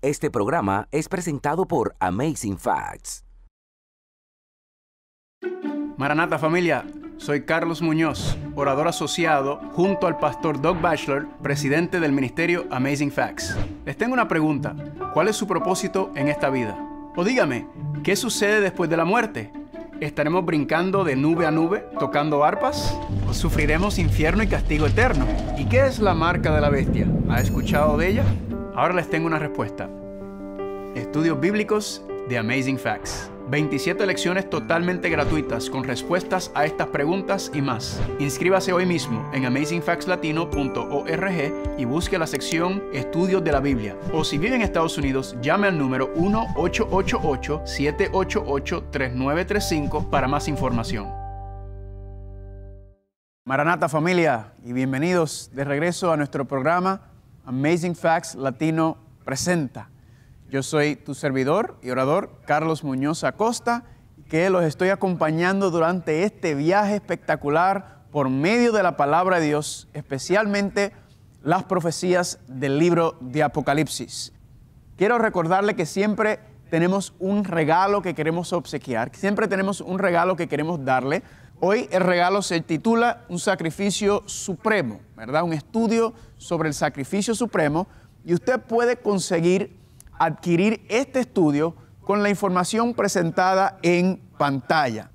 Este programa es presentado por Amazing Facts. Maranata familia, soy Carlos Muñoz, orador asociado junto al pastor Doug Bachelor, presidente del ministerio Amazing Facts. Les tengo una pregunta, ¿cuál es su propósito en esta vida? O dígame, ¿qué sucede después de la muerte? ¿Estaremos brincando de nube a nube, tocando arpas? ¿O sufriremos infierno y castigo eterno? ¿Y qué es la marca de la bestia? ¿Ha escuchado de ella? Ahora les tengo una respuesta. Estudios bíblicos de Amazing Facts. 27 lecciones totalmente gratuitas con respuestas a estas preguntas y más. Inscríbase hoy mismo en amazingfactslatino.org y busque la sección Estudios de la Biblia. O si vive en Estados Unidos, llame al número 1-888-788-3935 para más información. Maranata familia y bienvenidos de regreso a nuestro programa Amazing Facts Latino presenta. Yo soy tu servidor y orador, Carlos Muñoz Acosta, que los estoy acompañando durante este viaje espectacular por medio de la palabra de Dios, especialmente las profecías del libro de Apocalipsis. Quiero recordarle que siempre tenemos un regalo que queremos obsequiar, siempre tenemos un regalo que queremos darle Hoy el regalo se titula Un sacrificio supremo, ¿verdad? Un estudio sobre el sacrificio supremo y usted puede conseguir adquirir este estudio con la información presentada en pantalla.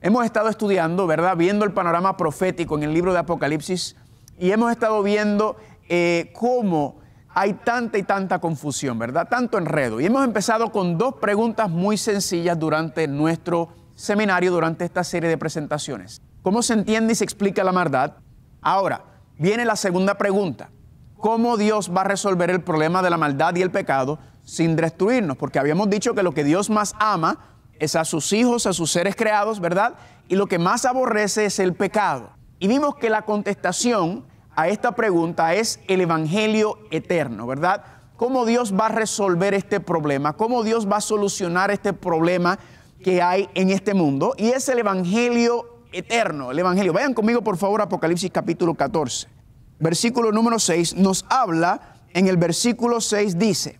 Hemos estado estudiando, ¿verdad? Viendo el panorama profético en el libro de Apocalipsis y hemos estado viendo eh, cómo hay tanta y tanta confusión, ¿verdad? Tanto enredo. Y hemos empezado con dos preguntas muy sencillas durante nuestro seminario durante esta serie de presentaciones. ¿Cómo se entiende y se explica la maldad? Ahora, viene la segunda pregunta. ¿Cómo Dios va a resolver el problema de la maldad y el pecado sin destruirnos? Porque habíamos dicho que lo que Dios más ama es a sus hijos, a sus seres creados, ¿verdad? Y lo que más aborrece es el pecado. Y vimos que la contestación a esta pregunta es el Evangelio eterno, ¿verdad? ¿Cómo Dios va a resolver este problema? ¿Cómo Dios va a solucionar este problema que hay en este mundo y es el Evangelio eterno, el Evangelio. Vayan conmigo por favor Apocalipsis capítulo 14. Versículo número 6 nos habla, en el versículo 6 dice,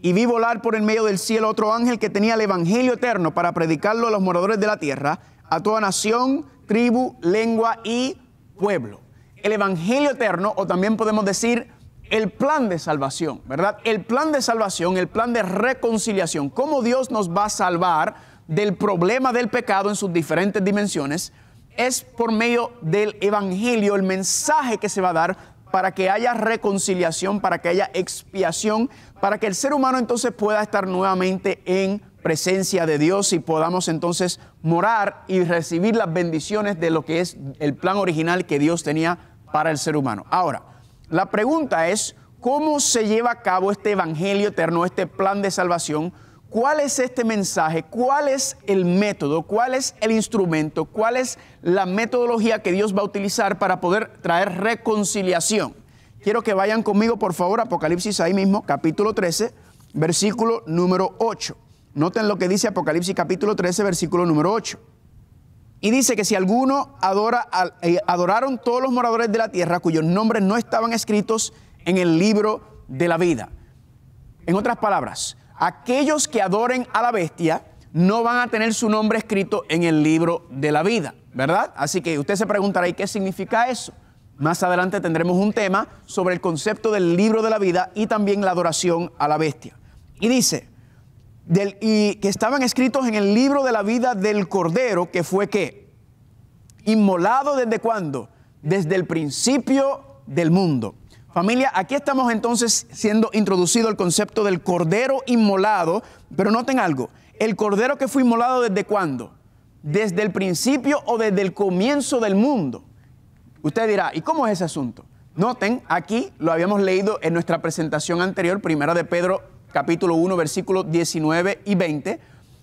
y vi volar por el medio del cielo otro ángel que tenía el Evangelio eterno para predicarlo a los moradores de la tierra, a toda nación, tribu, lengua y pueblo. El Evangelio eterno, o también podemos decir el plan de salvación, ¿verdad? El plan de salvación, el plan de reconciliación, cómo Dios nos va a salvar del problema del pecado en sus diferentes dimensiones es por medio del Evangelio, el mensaje que se va a dar para que haya reconciliación, para que haya expiación, para que el ser humano entonces pueda estar nuevamente en presencia de Dios y podamos entonces morar y recibir las bendiciones de lo que es el plan original que Dios tenía para el ser humano. Ahora, la pregunta es, ¿cómo se lleva a cabo este Evangelio eterno, este plan de salvación? ¿Cuál es este mensaje? ¿Cuál es el método? ¿Cuál es el instrumento? ¿Cuál es la metodología que Dios va a utilizar para poder traer reconciliación? Quiero que vayan conmigo, por favor, Apocalipsis ahí mismo, capítulo 13, versículo número 8. Noten lo que dice Apocalipsis capítulo 13, versículo número 8. Y dice que si alguno adora, eh, adoraron todos los moradores de la tierra cuyos nombres no estaban escritos en el libro de la vida. En otras palabras, aquellos que adoren a la bestia no van a tener su nombre escrito en el libro de la vida, ¿verdad? Así que usted se preguntará, ¿y qué significa eso? Más adelante tendremos un tema sobre el concepto del libro de la vida y también la adoración a la bestia. Y dice, y que estaban escritos en el libro de la vida del Cordero, que fue que, inmolado desde cuándo? Desde el principio del mundo. Familia, aquí estamos entonces siendo introducido el concepto del cordero inmolado, pero noten algo, el cordero que fue inmolado desde cuándo? Desde el principio o desde el comienzo del mundo. Usted dirá, ¿y cómo es ese asunto? Noten, aquí lo habíamos leído en nuestra presentación anterior, primera de Pedro capítulo 1 versículos 19 y 20,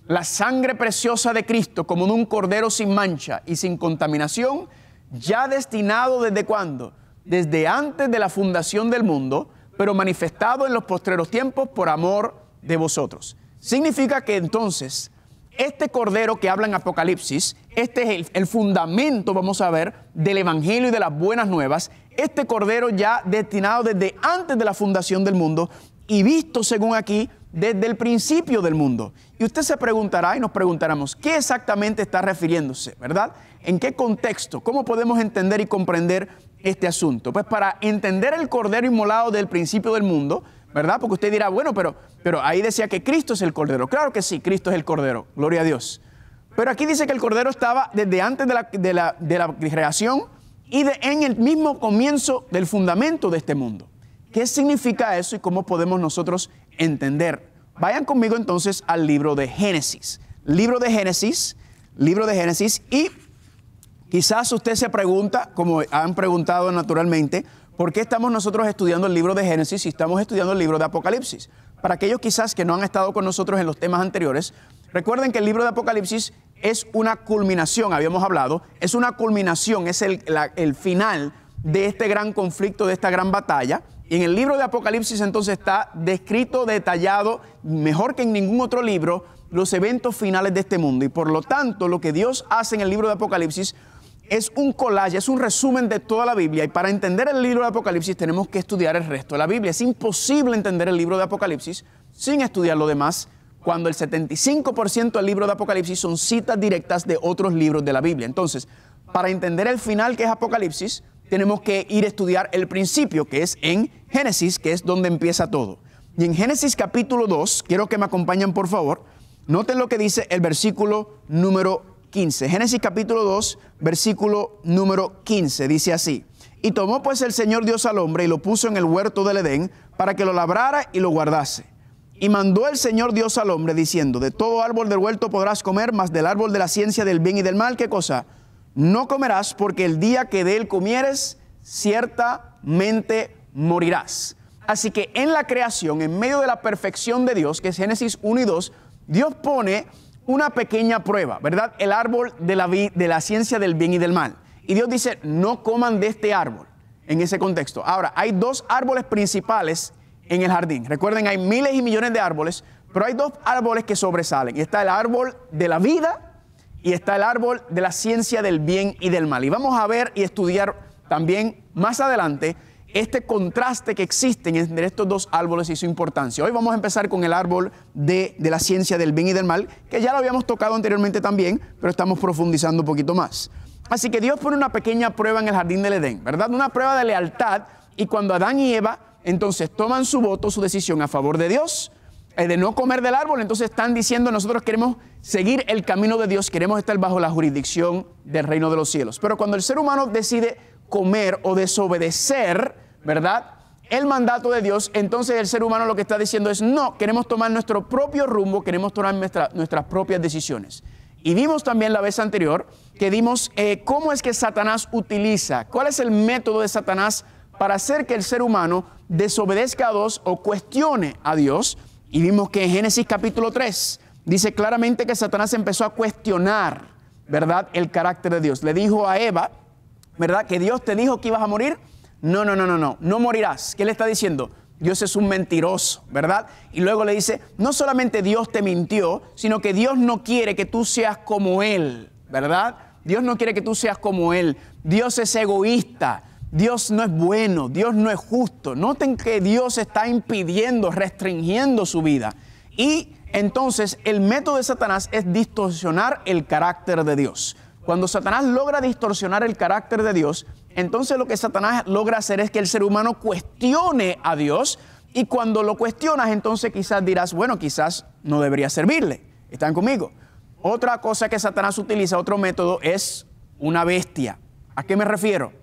la sangre preciosa de Cristo como de un cordero sin mancha y sin contaminación, ya destinado desde cuándo? desde antes de la fundación del mundo, pero manifestado en los postreros tiempos por amor de vosotros. Significa que entonces este cordero que habla en Apocalipsis, este es el, fundamento, vamos a ver, del Evangelio y de las buenas nuevas, este cordero ya destinado desde antes de la fundación del mundo y visto, según aquí, desde el principio del mundo. Y usted se preguntará y nos preguntaremos, ¿qué exactamente está refiriéndose, verdad? ¿En qué contexto? ¿Cómo podemos entender y comprender este asunto? Pues para entender el Cordero Inmolado del principio del mundo, ¿verdad? Porque usted dirá, bueno, pero, pero ahí decía que Cristo es el Cordero. Claro que sí, Cristo es el Cordero, gloria a Dios. Pero aquí dice que el Cordero estaba desde antes de la, creación y en el mismo comienzo del fundamento de este mundo. ¿Qué significa eso y cómo podemos nosotros entender? Vayan conmigo entonces al libro de Génesis. Libro de Génesis, libro de Génesis y Quizás usted se pregunta, como han preguntado naturalmente, ¿por qué estamos nosotros estudiando el libro de Génesis y estamos estudiando el libro de Apocalipsis? Para aquellos quizás que no han estado con nosotros en los temas anteriores, recuerden que el libro de Apocalipsis es una culminación, habíamos hablado, es una culminación, es el, final de este gran conflicto, de esta gran batalla. Y en el libro de Apocalipsis entonces está descrito, detallado, mejor que en ningún otro libro, los eventos finales de este mundo. Y por lo tanto, lo que Dios hace en el libro de Apocalipsis es un collage, es un resumen de toda la Biblia. Y para entender el libro de Apocalipsis tenemos que estudiar el resto de la Biblia. Es imposible entender el libro de Apocalipsis sin estudiar lo demás, cuando el 75% del libro de Apocalipsis son citas directas de otros libros de la Biblia. Entonces, para entender el final que es Apocalipsis, tenemos que ir a estudiar el principio, que es en Génesis, que es donde empieza todo. Y en Génesis capítulo 2, quiero que me acompañen por favor, noten lo que dice el versículo número 15. Génesis capítulo 2, versículo número 15, dice así. Y tomó pues el Señor Dios al hombre y lo puso en el huerto del Edén para que lo labrara y lo guardase. Y mandó el Señor Dios al hombre diciendo, de todo árbol del huerto podrás comer, mas del árbol de la ciencia del bien y del mal, ¿qué cosa? No comerás porque el día que de él comieres, ciertamente morirás. Así que en la creación, en medio de la perfección de Dios, que es Génesis 1 y 2, Dios pone una pequeña prueba, ¿verdad? El árbol de la, de la ciencia del bien y del mal. Y Dios dice, no coman de este árbol en ese contexto. Ahora, hay dos árboles principales en el jardín. Recuerden, hay miles y millones de árboles, pero hay dos árboles que sobresalen. Y está el árbol de la vida y está el árbol de la ciencia del bien y del mal. Y vamos a ver y estudiar también más adelante este contraste que existe entre estos dos árboles y su importancia. Hoy vamos a empezar con el árbol de, la ciencia del bien y del mal, que ya lo habíamos tocado anteriormente también, pero estamos profundizando un poquito más. Así que Dios pone una pequeña prueba en el jardín del Edén, ¿verdad? Una prueba de lealtad y cuando Adán y Eva entonces toman su voto, su decisión a favor de Dios, eh, de no comer del árbol, entonces están diciendo nosotros queremos seguir el camino de Dios, queremos estar bajo la jurisdicción del reino de los cielos. Pero cuando el ser humano decide comer o desobedecer, ¿verdad? El mandato de Dios, entonces el ser humano lo que está diciendo es, no, queremos tomar nuestro propio rumbo, queremos tomar nuestras propias decisiones. Y vimos también la vez anterior que vimos eh, cómo es que Satanás utiliza, cuál es el método de Satanás para hacer que el ser humano desobedezca a Dios o cuestione a Dios. Y vimos que en Génesis capítulo 3 dice claramente que Satanás empezó a cuestionar, ¿verdad?, el carácter de Dios. Le dijo a Eva, ¿verdad? Que Dios te dijo que ibas a morir. No, no, no, no, no, no morirás. ¿Qué le está diciendo? Dios es un mentiroso, ¿verdad? Y luego le dice, no solamente Dios te mintió, sino que Dios no quiere que tú seas como Él, ¿verdad? Dios no quiere que tú seas como Él. Dios es egoísta. Dios no es bueno, Dios no es justo. Noten que Dios está impidiendo, restringiendo su vida. Y entonces el método de Satanás es distorsionar el carácter de Dios. Cuando Satanás logra distorsionar el carácter de Dios, entonces lo que Satanás logra hacer es que el ser humano cuestione a Dios y cuando lo cuestionas entonces quizás dirás, bueno, quizás no debería servirle. ¿Están conmigo? Otra cosa que Satanás utiliza, otro método, es una bestia. ¿A qué me refiero?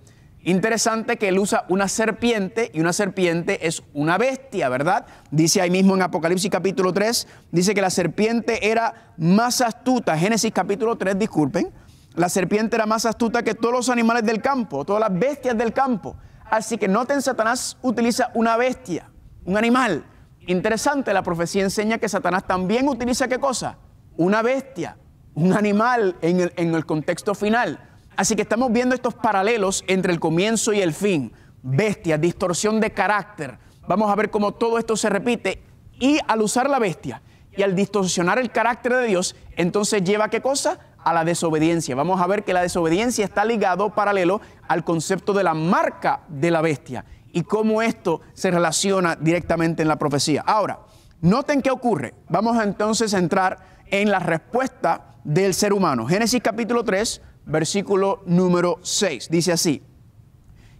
Interesante que él usa una serpiente y una serpiente es una bestia, ¿verdad? Dice ahí mismo en Apocalipsis capítulo 3, dice que la serpiente era más astuta, Génesis capítulo 3, disculpen, la serpiente era más astuta que todos los animales del campo, todas las bestias del campo. Así que noten, Satanás utiliza una bestia, un animal. Interesante, la profecía enseña que Satanás también utiliza qué cosa? Una bestia, un animal en el, en el contexto final. Así que estamos viendo estos paralelos entre el comienzo y el fin. Bestia, distorsión de carácter. Vamos a ver cómo todo esto se repite. Y al usar la bestia, y al distorsionar el carácter de Dios, entonces lleva a qué cosa? A la desobediencia. Vamos a ver que la desobediencia está ligado paralelo al concepto de la marca de la bestia y cómo esto se relaciona directamente en la profecía. Ahora, noten qué ocurre. Vamos entonces a entrar en la respuesta del ser humano. Génesis capítulo 3, versículo número 6. Dice así.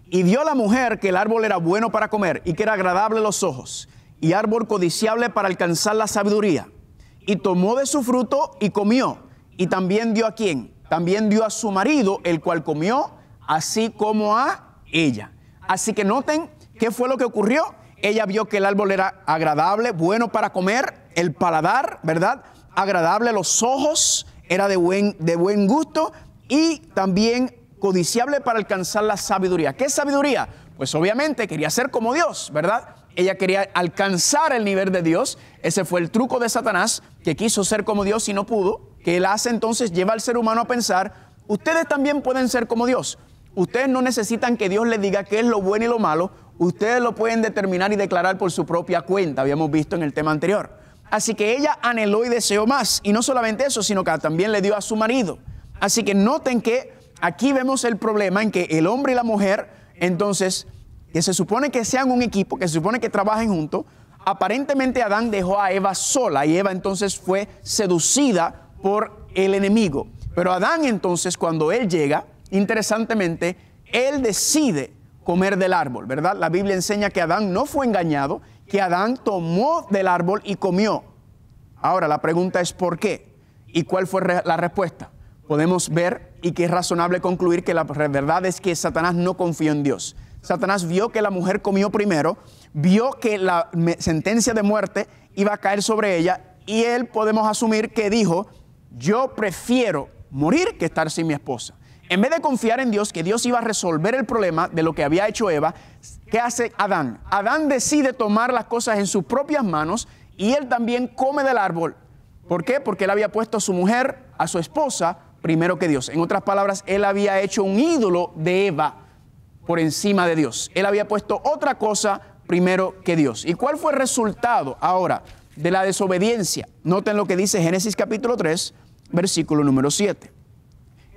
Y vio la mujer que el árbol era bueno para comer y que era agradable a los ojos y árbol codiciable para alcanzar la sabiduría. Y tomó de su fruto y comió. Y también dio a quién? También dio a su marido, el cual comió, así como a ella. Así que noten qué fue lo que ocurrió. Ella vio que el árbol era agradable, bueno para comer, el paladar, ¿verdad? Agradable los ojos, era de buen, de buen gusto y también codiciable para alcanzar la sabiduría. ¿Qué sabiduría? Pues obviamente quería ser como Dios, ¿verdad? ella quería alcanzar el nivel de Dios. Ese fue el truco de Satanás, que quiso ser como Dios y no pudo, que él hace entonces lleva al ser humano a pensar, ustedes también pueden ser como Dios. Ustedes no necesitan que Dios les diga qué es lo bueno y lo malo, ustedes lo pueden determinar y declarar por su propia cuenta, habíamos visto en el tema anterior. Así que ella anheló y deseó más, y no solamente eso, sino que también le dio a su marido. Así que noten que aquí vemos el problema en que el hombre y la mujer entonces que se supone que sean un equipo, que se supone que trabajen juntos, aparentemente Adán dejó a Eva sola y Eva entonces fue seducida por el enemigo. Pero Adán entonces cuando él llega, interesantemente, él decide comer del árbol, ¿verdad? La Biblia enseña que Adán no fue engañado, que Adán tomó del árbol y comió. Ahora la pregunta es ¿por qué? ¿Y cuál fue la respuesta? Podemos ver y que es razonable concluir que la verdad es que Satanás no confió en Dios. Satanás vio que la mujer comió primero, vio que la sentencia de muerte iba a caer sobre ella y él podemos asumir que dijo, yo prefiero morir que estar sin mi esposa. En vez de confiar en Dios, que Dios iba a resolver el problema de lo que había hecho Eva, ¿qué hace Adán? Adán decide tomar las cosas en sus propias manos y él también come del árbol. ¿Por qué? Porque él había puesto a su mujer, a su esposa, primero que Dios. En otras palabras, él había hecho un ídolo de Eva por encima de Dios. Él había puesto otra cosa primero que Dios. ¿Y cuál fue el resultado ahora de la desobediencia? Noten lo que dice Génesis capítulo 3, versículo número 7.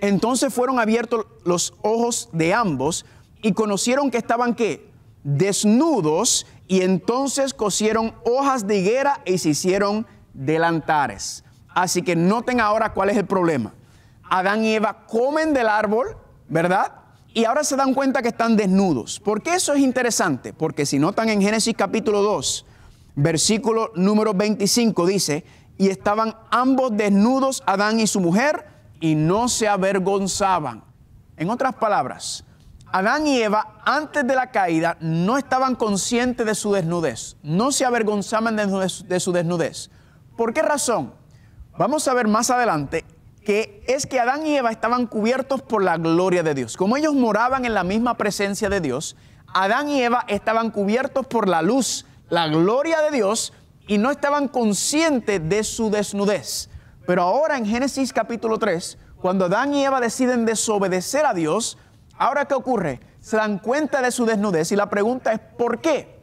Entonces fueron abiertos los ojos de ambos y conocieron que estaban qué? Desnudos y entonces cosieron hojas de higuera y se hicieron delantares. Así que noten ahora cuál es el problema. Adán y Eva comen del árbol, ¿verdad? y ahora se dan cuenta que están desnudos. ¿Por qué eso es interesante? Porque si notan en Génesis capítulo 2, versículo número 25 dice, y estaban ambos desnudos, Adán y su mujer, y no se avergonzaban. En otras palabras, Adán y Eva antes de la caída no estaban conscientes de su desnudez, no se avergonzaban de, su desnudez. ¿Por qué razón? Vamos a ver más adelante que es que Adán y Eva estaban cubiertos por la gloria de Dios. Como ellos moraban en la misma presencia de Dios, Adán y Eva estaban cubiertos por la luz, la gloria de Dios, y no estaban conscientes de su desnudez. Pero ahora en Génesis capítulo 3, cuando Adán y Eva deciden desobedecer a Dios, ahora qué ocurre? Se dan cuenta de su desnudez y la pregunta es ¿por qué?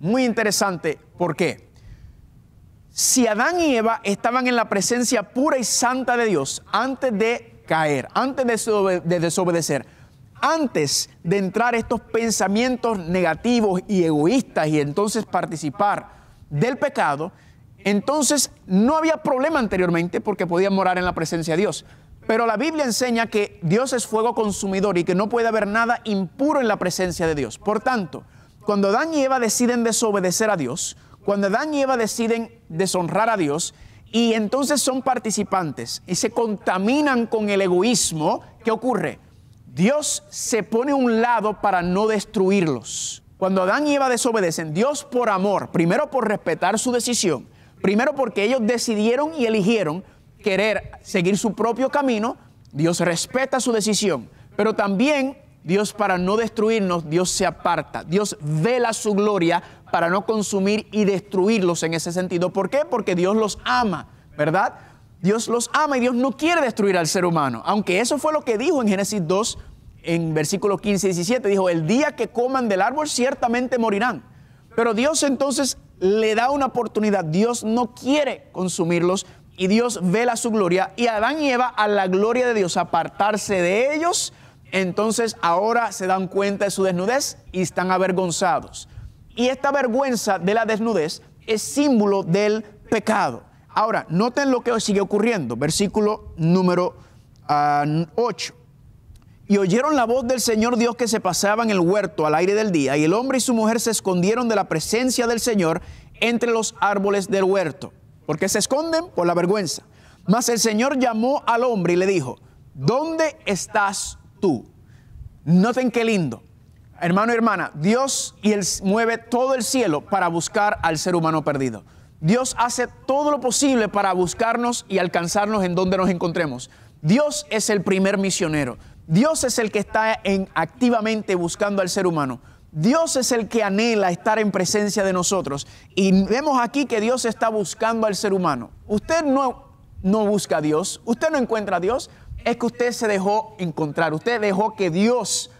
Muy interesante, ¿por qué? si Adán y Eva estaban en la presencia pura y santa de Dios antes de caer, antes de, desobedecer, antes de entrar estos pensamientos negativos y egoístas y entonces participar del pecado, entonces no había problema anteriormente porque podían morar en la presencia de Dios. Pero la Biblia enseña que Dios es fuego consumidor y que no puede haber nada impuro en la presencia de Dios. Por tanto, cuando Adán y Eva deciden desobedecer a Dios, cuando Adán y Eva deciden deshonrar a Dios y entonces son participantes y se contaminan con el egoísmo, ¿qué ocurre? Dios se pone a un lado para no destruirlos. Cuando Adán y Eva desobedecen, Dios por amor, primero por respetar su decisión, primero porque ellos decidieron y eligieron querer seguir su propio camino, Dios respeta su decisión, pero también Dios para no destruirnos, Dios se aparta, Dios vela su gloria para no consumir y destruirlos en ese sentido. ¿Por qué? Porque Dios los ama, ¿verdad? Dios los ama y Dios no quiere destruir al ser humano. Aunque eso fue lo que dijo en Génesis 2, en versículos 15 y 17, dijo, el día que coman del árbol ciertamente morirán. Pero Dios entonces le da una oportunidad. Dios no quiere consumirlos y Dios vela su gloria. Y Adán y Eva a la gloria de Dios, apartarse de ellos, entonces ahora se dan cuenta de su desnudez y están avergonzados. Y esta vergüenza de la desnudez es símbolo del pecado. Ahora, noten lo que sigue ocurriendo. Versículo número 8. Ah, y oyeron la voz del Señor Dios que se pasaba en el huerto al aire del día, y el hombre y su mujer se escondieron de la presencia del Señor entre los árboles del huerto. porque se esconden? Por la vergüenza. Mas el Señor llamó al hombre y le dijo, ¿dónde estás tú? Noten qué lindo. Hermano y hermana, Dios y mueve todo el cielo para buscar al ser humano perdido. Dios hace todo lo posible para buscarnos y alcanzarnos en donde nos encontremos. Dios es el primer misionero. Dios es el que está en, activamente buscando al ser humano. Dios es el que anhela estar en presencia de nosotros. Y vemos aquí que Dios está buscando al ser humano. Usted no, no busca a Dios, usted no encuentra a Dios, es que usted se dejó encontrar, usted dejó que Dios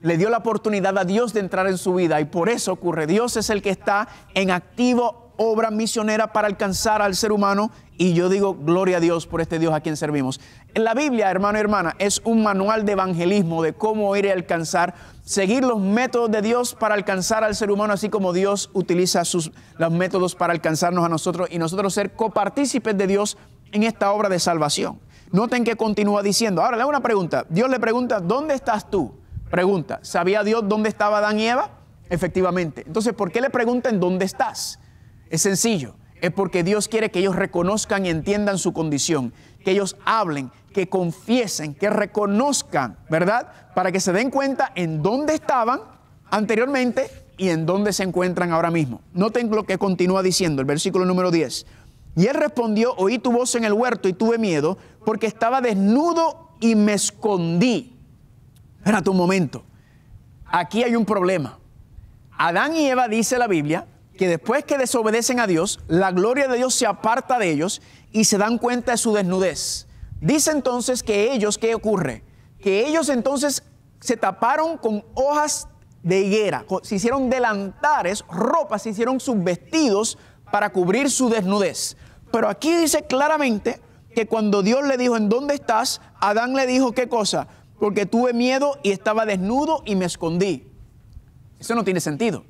le dio la oportunidad a Dios de entrar en su vida y por eso ocurre. Dios es el que está en activo obra misionera para alcanzar al ser humano y yo digo gloria a Dios por este Dios a quien servimos. En la Biblia, hermano y hermana, es un manual de evangelismo de cómo ir a alcanzar, seguir los métodos de Dios para alcanzar al ser humano, así como Dios utiliza sus, los métodos para alcanzarnos a nosotros y nosotros ser copartícipes de Dios en esta obra de salvación. Noten que continúa diciendo, ahora le hago una pregunta, Dios le pregunta, ¿dónde estás tú? Pregunta, ¿sabía Dios dónde estaba Adán y Eva? Efectivamente. Entonces, ¿por qué le preguntan dónde estás? Es sencillo, es porque Dios quiere que ellos reconozcan y entiendan su condición, que ellos hablen, que confiesen, que reconozcan, ¿verdad? Para que se den cuenta en dónde estaban anteriormente y en dónde se encuentran ahora mismo. Noten lo que continúa diciendo el versículo número 10. Y él respondió, oí tu voz en el huerto y tuve miedo porque estaba desnudo y me escondí. Espérate un momento. Aquí hay un problema. Adán y Eva dice la Biblia que después que desobedecen a Dios, la gloria de Dios se aparta de ellos y se dan cuenta de su desnudez. Dice entonces que ellos, ¿qué ocurre? Que ellos entonces se taparon con hojas de higuera, se hicieron delantares, ropas, se hicieron sus vestidos para cubrir su desnudez. Pero aquí dice claramente que cuando Dios le dijo, ¿en dónde estás? Adán le dijo, ¿qué cosa? porque tuve miedo y estaba desnudo y me escondí. Eso no tiene sentido,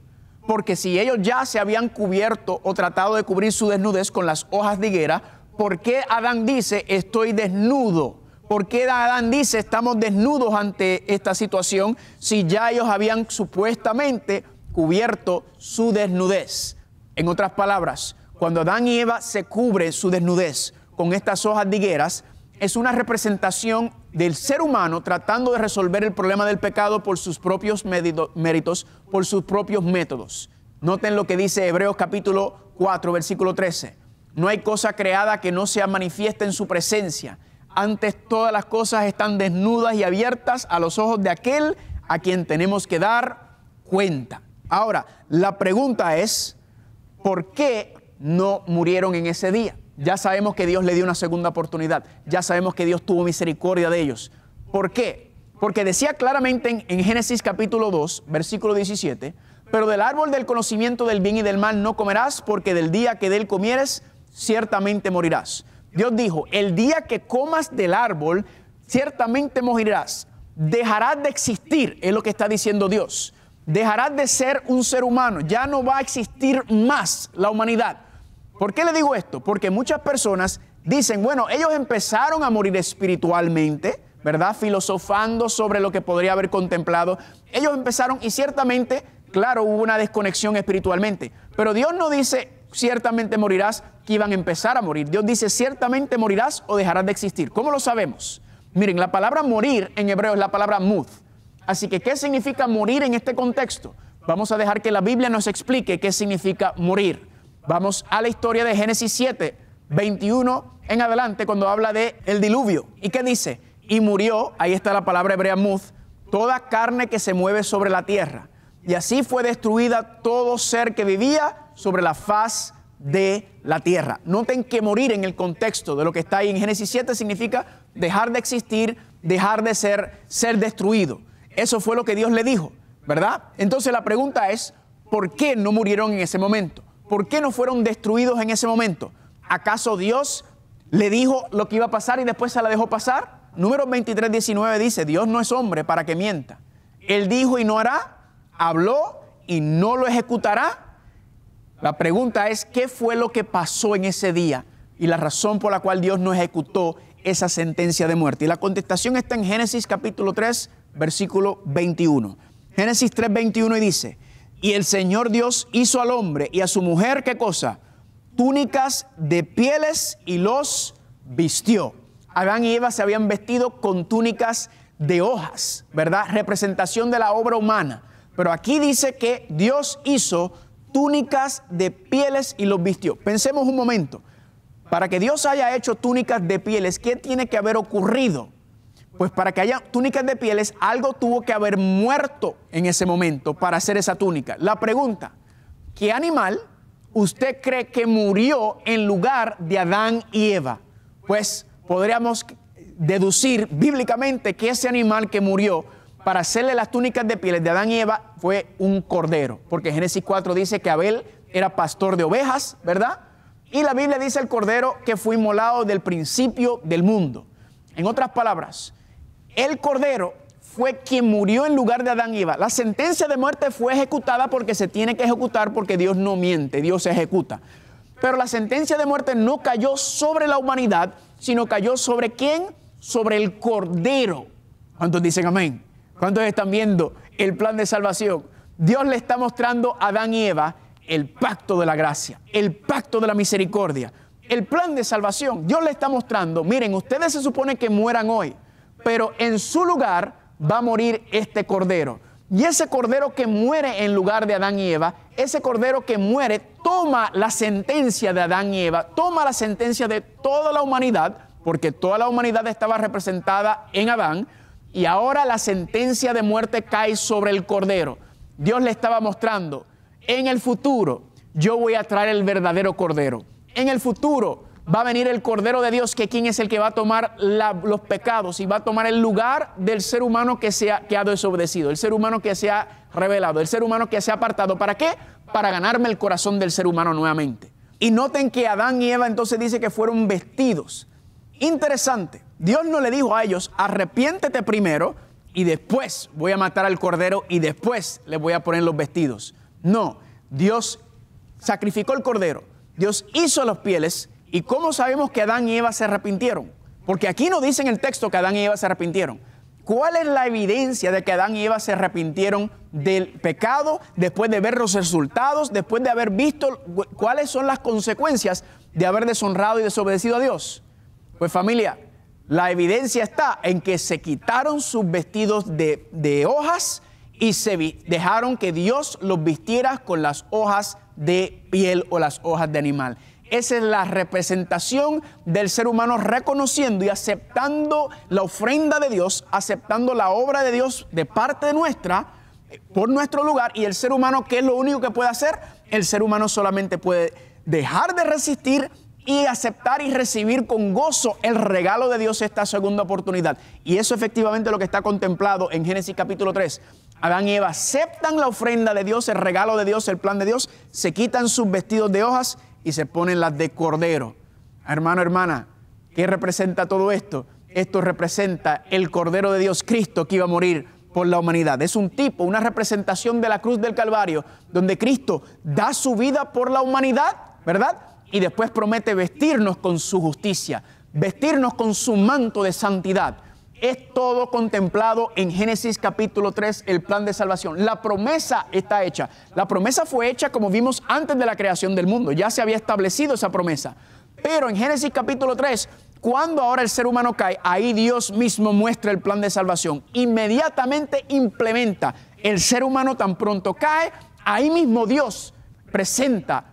porque si ellos ya se habían cubierto o tratado de cubrir su desnudez con las hojas de higuera, ¿por qué Adán dice estoy desnudo? ¿Por qué Adán dice estamos desnudos ante esta situación si ya ellos habían supuestamente cubierto su desnudez? En otras palabras, cuando Adán y Eva se cubren su desnudez con estas hojas de higueras, es una representación del ser humano tratando de resolver el problema del pecado por sus propios méritos, por sus propios métodos. Noten lo que dice Hebreos capítulo 4, versículo 13. No hay cosa creada que no sea manifiesta en su presencia. Antes todas las cosas están desnudas y abiertas a los ojos de aquel a quien tenemos que dar cuenta. Ahora, la pregunta es, ¿por qué no murieron en ese día? Ya sabemos que Dios le dio una segunda oportunidad. Ya sabemos que Dios tuvo misericordia de ellos. ¿Por qué? Porque decía claramente en, Génesis capítulo 2, versículo 17, pero del árbol del conocimiento del bien y del mal no comerás, porque del día que de él comieres, ciertamente morirás. Dios dijo, el día que comas del árbol, ciertamente morirás. Dejarás de existir, es lo que está diciendo Dios. Dejarás de ser un ser humano. Ya no va a existir más la humanidad. ¿Por qué le digo esto? Porque muchas personas dicen, bueno, ellos empezaron a morir espiritualmente, ¿verdad? Filosofando sobre lo que podría haber contemplado. Ellos empezaron y ciertamente, claro, hubo una desconexión espiritualmente. Pero Dios no dice, ciertamente morirás, que iban a empezar a morir. Dios dice, ciertamente morirás o dejarás de existir. ¿Cómo lo sabemos? Miren, la palabra morir en hebreo es la palabra mud. Así que, ¿qué significa morir en este contexto? Vamos a dejar que la Biblia nos explique qué significa morir. Vamos a la historia de Génesis 7, 21 en adelante, cuando habla de el diluvio. ¿Y qué dice? Y murió, ahí está la palabra hebrea muz, toda carne que se mueve sobre la tierra. Y así fue destruida todo ser que vivía sobre la faz de la tierra. Noten que morir en el contexto de lo que está ahí en Génesis 7 significa dejar de existir, dejar de ser, ser destruido. Eso fue lo que Dios le dijo, ¿verdad? Entonces la pregunta es, ¿por qué no murieron en ese momento? ¿por qué no fueron destruidos en ese momento? ¿Acaso Dios le dijo lo que iba a pasar y después se la dejó pasar? Número 23, 19 dice, Dios no es hombre para que mienta. Él dijo y no hará, habló y no lo ejecutará. La pregunta es, ¿qué fue lo que pasó en ese día? Y la razón por la cual Dios no ejecutó esa sentencia de muerte. Y la contestación está en Génesis capítulo 3, versículo 21. Génesis 3, 21 y dice, y el Señor Dios hizo al hombre y a su mujer, ¿qué cosa? Túnicas de pieles y los vistió. Adán y Eva se habían vestido con túnicas de hojas, ¿verdad? Representación de la obra humana. Pero aquí dice que Dios hizo túnicas de pieles y los vistió. Pensemos un momento. Para que Dios haya hecho túnicas de pieles, ¿qué tiene que haber ocurrido? Pues para que haya túnicas de pieles, algo tuvo que haber muerto en ese momento para hacer esa túnica. La pregunta, ¿qué animal usted cree que murió en lugar de Adán y Eva? Pues podríamos deducir bíblicamente que ese animal que murió para hacerle las túnicas de pieles de Adán y Eva fue un cordero, porque Génesis 4 dice que Abel era pastor de ovejas, ¿verdad? Y la Biblia dice el cordero que fue inmolado del principio del mundo. En otras palabras, el Cordero fue quien murió en lugar de Adán y Eva. La sentencia de muerte fue ejecutada porque se tiene que ejecutar porque Dios no miente, Dios se ejecuta. Pero la sentencia de muerte no cayó sobre la humanidad, sino cayó sobre quién? Sobre el Cordero. ¿Cuántos dicen amén? ¿Cuántos están viendo el plan de salvación? Dios le está mostrando a Adán y Eva el pacto de la gracia, el pacto de la misericordia, el plan de salvación. Dios le está mostrando, miren, ustedes se supone que mueran hoy, pero en su lugar va a morir este cordero. Y ese cordero que muere en lugar de Adán y Eva, ese cordero que muere toma la sentencia de Adán y Eva, toma la sentencia de toda la humanidad, porque toda la humanidad estaba representada en Adán, y ahora la sentencia de muerte cae sobre el cordero. Dios le estaba mostrando, en el futuro yo voy a traer el verdadero cordero. En el futuro va a venir el Cordero de Dios, que quien es el que va a tomar los pecados y va a tomar el lugar del ser humano que, sea, ha desobedecido, el ser humano que se ha revelado, el ser humano que se ha apartado. ¿Para qué? Para ganarme el corazón del ser humano nuevamente. Y noten que Adán y Eva entonces dice que fueron vestidos. Interesante, Dios no le dijo a ellos, arrepiéntete primero y después voy a matar al cordero y después le voy a poner los vestidos. No, Dios sacrificó el cordero, Dios hizo las pieles ¿Y cómo sabemos que Adán y Eva se arrepintieron? Porque aquí no dice en el texto que Adán y Eva se arrepintieron. ¿Cuál es la evidencia de que Adán y Eva se arrepintieron del pecado después de ver los resultados, después de haber visto cuáles son las consecuencias de haber deshonrado y desobedecido a Dios? Pues familia, la evidencia está en que se quitaron sus vestidos de, de hojas y se dejaron que Dios los vistiera con las hojas de piel o las hojas de animal. Esa es la representación del ser humano reconociendo y aceptando la ofrenda de Dios, aceptando la obra de Dios de parte nuestra, por nuestro lugar. Y el ser humano, ¿qué es lo único que puede hacer? El ser humano solamente puede dejar de resistir y aceptar y recibir con gozo el regalo de Dios esta segunda oportunidad. Y eso efectivamente es lo que está contemplado en Génesis capítulo 3. Adán y Eva aceptan la ofrenda de Dios, el regalo de Dios, el plan de Dios, se quitan sus vestidos de hojas y se ponen las de cordero. Hermano, hermana, ¿qué representa todo esto? Esto representa el Cordero de Dios Cristo que iba a morir por la humanidad. Es un tipo, una representación de la cruz del Calvario, donde Cristo da su vida por la humanidad, ¿verdad? Y después promete vestirnos con su justicia, vestirnos con su manto de santidad es todo contemplado en Génesis capítulo 3, el plan de salvación. La promesa está hecha. La promesa fue hecha como vimos antes de la creación del mundo. Ya se había establecido esa promesa. Pero en Génesis capítulo 3, cuando ahora el ser humano cae, ahí Dios mismo muestra el plan de salvación. Inmediatamente implementa. El ser humano tan pronto cae, ahí mismo Dios presenta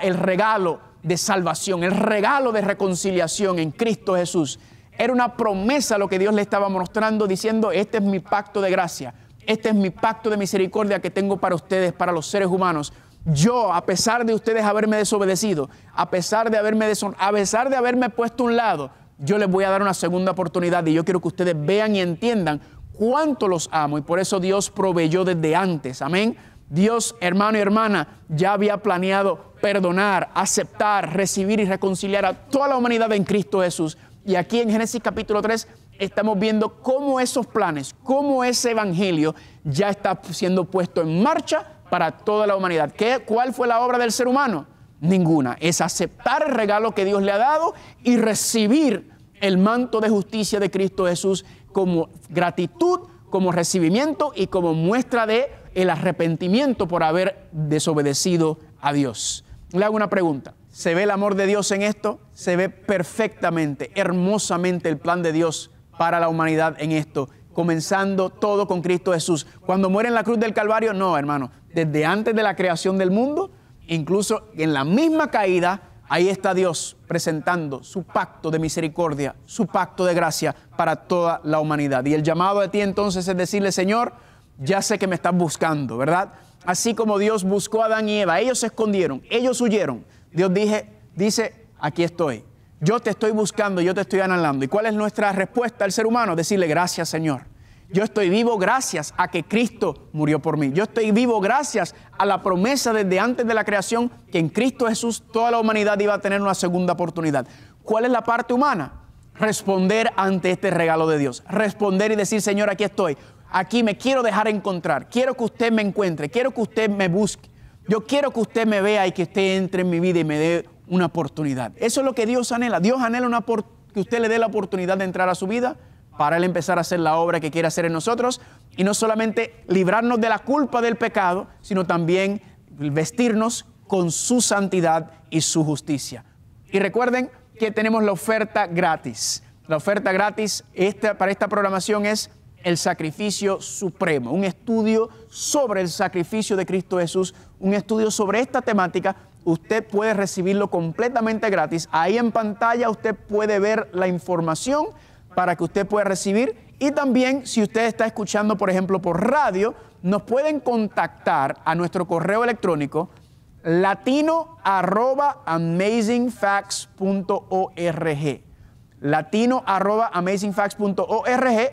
el regalo de salvación, el regalo de reconciliación en Cristo Jesús. Era una promesa lo que Dios le estaba mostrando, diciendo, este es mi pacto de gracia, este es mi pacto de misericordia que tengo para ustedes, para los seres humanos. Yo, a pesar de ustedes haberme desobedecido, a pesar de haberme, a pesar de haberme puesto a un lado, yo les voy a dar una segunda oportunidad y yo quiero que ustedes vean y entiendan cuánto los amo y por eso Dios proveyó desde antes. Amén. Dios, hermano y hermana, ya había planeado perdonar, aceptar, recibir y reconciliar a toda la humanidad en Cristo Jesús. Y aquí en Génesis capítulo 3 estamos viendo cómo esos planes, cómo ese evangelio ya está siendo puesto en marcha para toda la humanidad. ¿Qué, ¿Cuál fue la obra del ser humano? Ninguna. Es aceptar el regalo que Dios le ha dado y recibir el manto de justicia de Cristo Jesús como gratitud, como recibimiento y como muestra de el arrepentimiento por haber desobedecido a Dios. Le hago una pregunta. ¿Se ve el amor de Dios en esto? Se ve perfectamente, hermosamente el plan de Dios para la humanidad en esto, comenzando todo con Cristo Jesús. Cuando muere en la cruz del Calvario, no, hermano, desde antes de la creación del mundo, incluso en la misma caída, ahí está Dios presentando su pacto de misericordia, su pacto de gracia para toda la humanidad. Y el llamado de ti entonces es decirle, Señor, ya sé que me estás buscando, ¿verdad? Así como Dios buscó a Adán y Eva, ellos se escondieron, ellos huyeron Dios dice, aquí estoy. Yo te estoy buscando, yo te estoy anhelando. ¿Y cuál es nuestra respuesta al ser humano? Decirle gracias Señor. Yo estoy vivo gracias a que Cristo murió por mí. Yo estoy vivo gracias a la promesa desde antes de la creación que en Cristo Jesús toda la humanidad iba a tener una segunda oportunidad. ¿Cuál es la parte humana? Responder ante este regalo de Dios. Responder y decir, Señor, aquí estoy. Aquí me quiero dejar encontrar. Quiero que usted me encuentre. Quiero que usted me busque. Yo quiero que usted me vea y que usted entre en mi vida y me dé una oportunidad. Eso es lo que Dios anhela. Dios anhela una que usted le dé la oportunidad de entrar a su vida para Él empezar a hacer la obra que quiere hacer en nosotros y no solamente librarnos de la culpa del pecado, sino también vestirnos con su santidad y su justicia. Y recuerden que tenemos la oferta gratis. La oferta gratis para esta programación es el sacrificio supremo, un estudio sobre el sacrificio de Cristo Jesús, un estudio sobre esta temática. Usted puede recibirlo completamente gratis. Ahí en pantalla usted puede ver la información para que usted pueda recibir. Y también si usted está escuchando, por ejemplo, por radio, nos pueden contactar a nuestro correo electrónico latino.amazingfacts.org latino arroba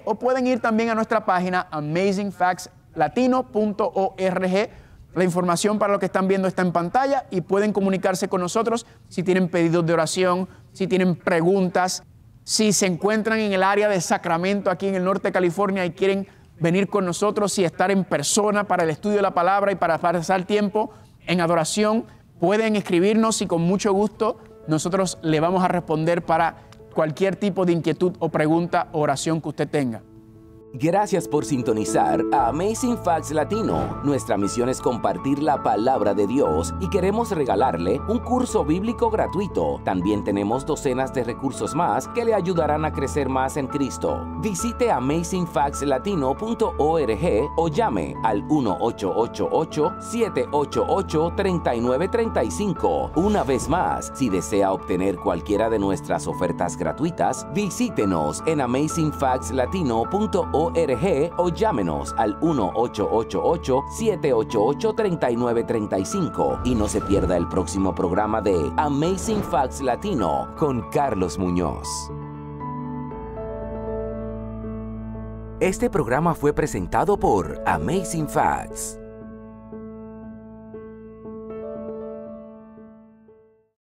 o pueden ir también a nuestra página amazingfactslatino.org. La información para lo que están viendo está en pantalla y pueden comunicarse con nosotros si tienen pedidos de oración, si tienen preguntas, si se encuentran en el área de Sacramento, aquí en el norte de California, y quieren venir con nosotros y estar en persona para el estudio de la palabra y para pasar tiempo en adoración, pueden escribirnos y con mucho gusto nosotros le vamos a responder para cualquier tipo de inquietud o pregunta o oración que usted tenga. Gracias por sintonizar a Amazing Facts Latino. Nuestra misión es compartir la palabra de Dios y queremos regalarle un curso bíblico gratuito. También tenemos docenas de recursos más que le ayudarán a crecer más en Cristo. Visite amazingfactslatino.org o llame al 1888-788-3935. Una vez más, si desea obtener cualquiera de nuestras ofertas gratuitas, visítenos en amazingfactslatino.org o llámenos al 1888 888 788 3935 y no se pierda el próximo programa de Amazing Facts Latino con Carlos Muñoz. Este programa fue presentado por Amazing Facts.